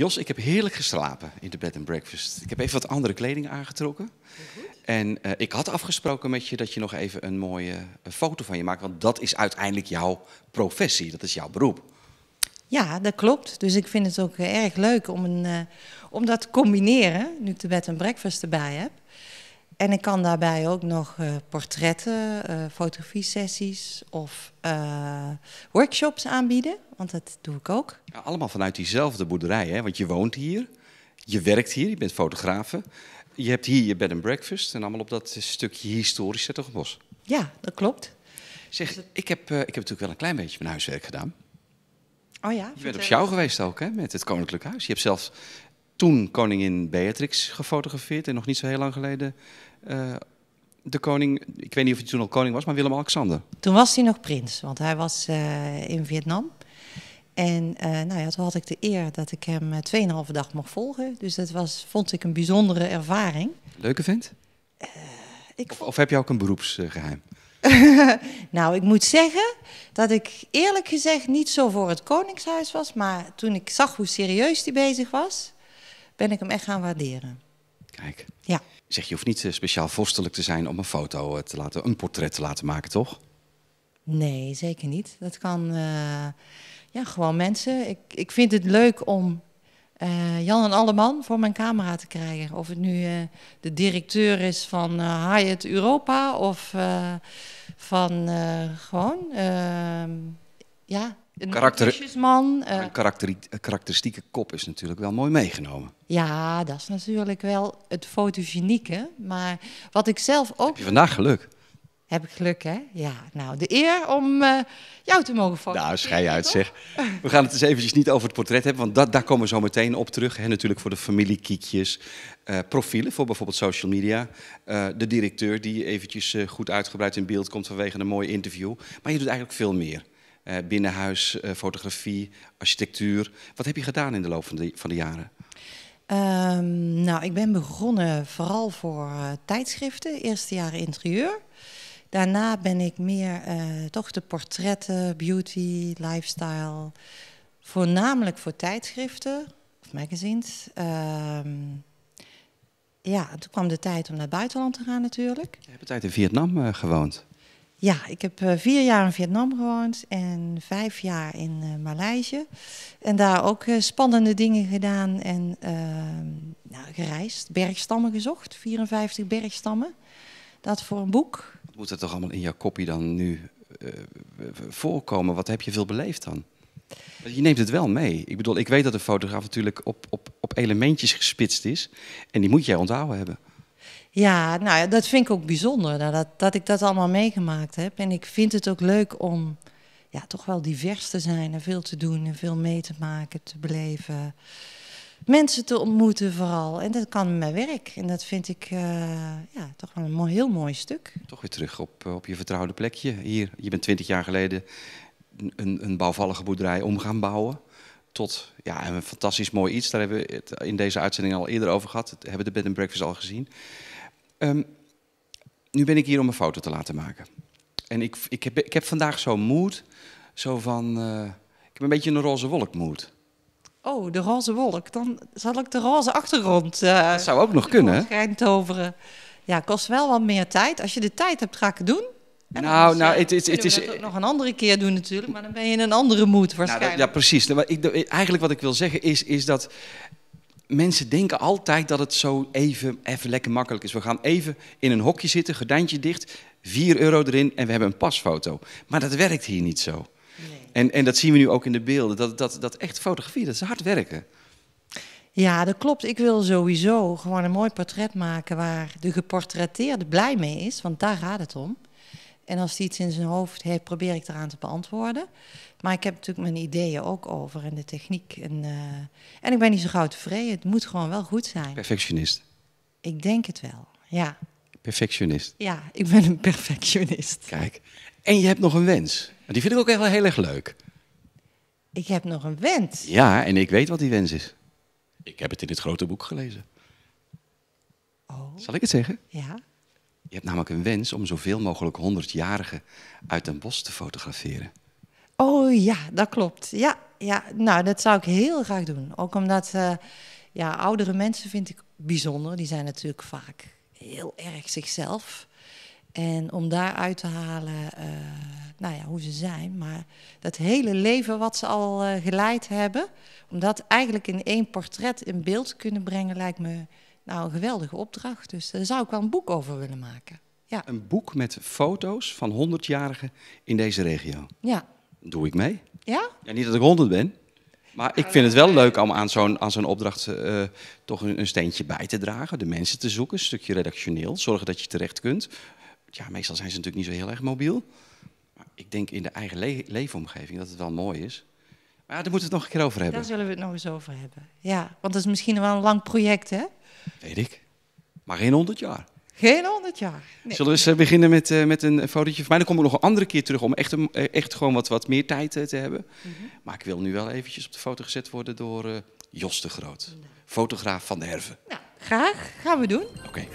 Jos, ik heb heerlijk geslapen in de bed and breakfast. Ik heb even wat andere kleding aangetrokken. En eh, ik had afgesproken met je dat je nog even een mooie eh, foto van je maakt. Want dat is uiteindelijk jouw professie, dat is jouw beroep. Ja, dat klopt. Dus ik vind het ook eh, erg leuk om, een, om dat te combineren, nu ik de bed en breakfast erbij heb en ik kan daarbij ook nog eh, portretten, uh, fotografie-sessies of eh, workshops aanbieden. Want dat doe ik ook. Ja, allemaal vanuit diezelfde boerderij, hè? Want je woont hier, je werkt hier, je bent fotografe. Je hebt hier je bed and breakfast en allemaal op dat stukje historisch bos. Ja, dat klopt. Zeg, ik heb, ik heb natuurlijk wel een klein beetje mijn huiswerk gedaan. Oh ja? Je bent op jou geweest ook, hè, met het Koninklijk Huis. Je hebt zelfs toen koningin Beatrix gefotografeerd en nog niet zo heel lang geleden eh, de koning, ik weet niet of hij toen al koning was, maar Willem-Alexander. Toen was hij nog prins, want hij was eh, in Vietnam. En eh, nou ja, toen had ik de eer dat ik hem 2,5 dag mocht volgen. Dus dat was, vond ik een bijzondere ervaring. Leuke vent? Ik of, of, heb je ook een beroepsgeheim? nou, ik moet zeggen dat ik eerlijk gezegd niet zo voor het Koningshuis was. Maar toen ik zag hoe serieus hij bezig was, ben ik hem echt gaan waarderen. Kijk. Ja. Zeg, je hoeft niet eh, speciaal vorstelijk te zijn om een foto eh, te laten, een portret te laten maken, toch? Nee, zeker niet. Dat kan eh, ja, gewoon mensen. Ik, ik vind het leuk om Jan en Alleman voor mijn camera te krijgen. Of het nu de directeur is van Hyatt Europa of van gewoon eh. karakter, een karakteristieke kop is natuurlijk wel mooi meegenomen. Ja, dat is natuurlijk wel het fotogenieke. Maar wat ik zelf ook... Heb je vandaag geluk? Heb ik geluk, hè? Ja, nou, de eer om eh, jou te mogen fotograferen. Nou, schei uit, zeg. We gaan het eens eventjes niet over het portret hebben, want dat, daar komen we zo meteen op terug. En natuurlijk voor de familiekiekjes, eh, profielen voor bijvoorbeeld social media. de directeur die eventjes goed uitgebreid in beeld komt vanwege een mooi interview. Maar je doet eigenlijk veel meer. Eh, binnenhuis, eh, fotografie, architectuur. Wat heb je gedaan in de loop van de, van de jaren? Ehm, nou, ik ben begonnen vooral voor eh, tijdschriften, eerste jaar interieur. Daarna ben ik meer uh, toch de portretten, beauty, lifestyle, voornamelijk voor tijdschriften of magazines. Um, ja, toen kwam de tijd om naar het buitenland te gaan natuurlijk. Je hebt een tijd in Vietnam gewoond. Ja, ik heb eh, vier jaar in Vietnam gewoond en vijf jaar in uh, Maleisië. En daar ook eh, spannende dingen gedaan en ehm, nou, gereisd. Bergstammen gezocht, 54 bergstammen. Dat voor een boek. Wat moet er toch allemaal in jouw kopie dan nu voorkomen? Wat heb je veel beleefd dan? Je neemt het wel mee. Ik bedoel, ik weet dat een fotograaf natuurlijk op, op, op elementjes gespitst is. En die moet jij onthouden hebben. Ja, nou ja, dat vind ik ook bijzonder, nou, dat, dat ik dat allemaal meegemaakt heb. En ik vind het ook leuk om ja, toch wel divers te zijn en veel te doen en veel mee te maken, te beleven. Mensen te ontmoeten vooral. En dat kan mijn werk. En dat vind ik eh, ja, toch wel een heel mooi stuk. Toch weer terug op, eh, op je vertrouwde plekje hier. Je bent twintig jaar geleden een, een bouwvallige boerderij om gaan bouwen tot ja, een fantastisch mooi iets. Daar hebben we het in deze uitzending al eerder over gehad. We hebben de bed and breakfast al gezien. Ehm, nu ben ik hier om een foto te laten maken. En ik, ik, heb, ik heb vandaag zo'n moed, zo van... Eh, ik heb een beetje een roze wolk moed. Oh, de roze wolk. Dan zal ik de roze achtergrond... Uh, dat zou ook nog kunnen. toveren. Ja, kost wel wat meer tijd. Als je de tijd hebt, ga ik het doen. En nou, nou, het, het, het, is... nog een andere keer doen natuurlijk, maar dan ben je in een andere moed nou, waarschijnlijk. Nou, ja, precies. eigenlijk wat ik wil zeggen is, is dat mensen denken altijd dat het zo even, even lekker makkelijk is. We gaan even in een hokje zitten, gordijntje dicht, 4 euro erin en we hebben een pasfoto. Maar dat werkt hier niet zo. Nee. En, en dat zien we nu ook in de beelden. Dat, dat, dat echt fotografie, dat is hard werken. Ja, dat klopt. Ik wil sowieso gewoon een mooi portret maken waar de geportretteerde blij mee is, want daar gaat het om. En als hij iets in zijn hoofd heeft, probeer ik eraan te beantwoorden. Maar ik heb natuurlijk mijn ideeën ook over en de techniek. En, eh, en ik ben niet zo gauw tevreden. Het moet gewoon wel goed zijn. Perfectionist. Ik denk het wel, ja. Perfectionist. Ja, ik ben een perfectionist. Kijk, en je hebt nog een wens. Die vind ik ook echt wel heel erg leuk. Ik heb nog een wens. Ja, en ik weet wat die wens is. Ik heb het in het grote boek gelezen. Oh. Zal ik het zeggen? Ja. Je hebt namelijk een wens om zoveel mogelijk 100-jarigen uit een bos te fotograferen. Oh ja, dat klopt. Ja, ja, nou, dat zou ik heel graag doen. Ook omdat eh, ja, oudere mensen vind ik bijzonder. Die zijn natuurlijk vaak heel erg zichzelf. En om daaruit te halen, eh, nou ja, hoe ze zijn. Maar dat hele leven wat ze al eh, geleid hebben, om dat eigenlijk in één portret in beeld te kunnen brengen, lijkt me nou, een geweldige opdracht. Dus daar zou ik wel een boek over willen maken. Ja. Een boek met foto's van 100-jarigen in deze regio. Ja. Doe ik mee? Ja? ja niet dat ik honderd ben. Maar ik vind het wel leuk om aan zo'n, aan zo'n opdracht eh, toch een, een, steentje bij te dragen. De mensen te zoeken, een stukje redactioneel. Zorgen dat je terecht kunt. Ja, meestal zijn ze natuurlijk niet zo heel erg mobiel. Maar ik denk in de eigen leefomgeving dat het wel mooi is. Maar daar moeten we het nog een keer over hebben. Daar zullen we het nog eens over hebben. Ja, want dat is misschien wel een lang project, hè? Weet ik. Maar geen honderd jaar. Geen honderd jaar. Nee. Zullen we eens eh, beginnen met, eh, met een fotootje van mij? Dan komen we nog een andere keer terug om echt, eh, echt gewoon wat, wat meer tijd te hebben. Mhm. Maar ik wil nu wel eventjes op de foto gezet worden door Jos de Groot, fotograaf van de Herve. Nou, graag. Gaan we doen. Oké.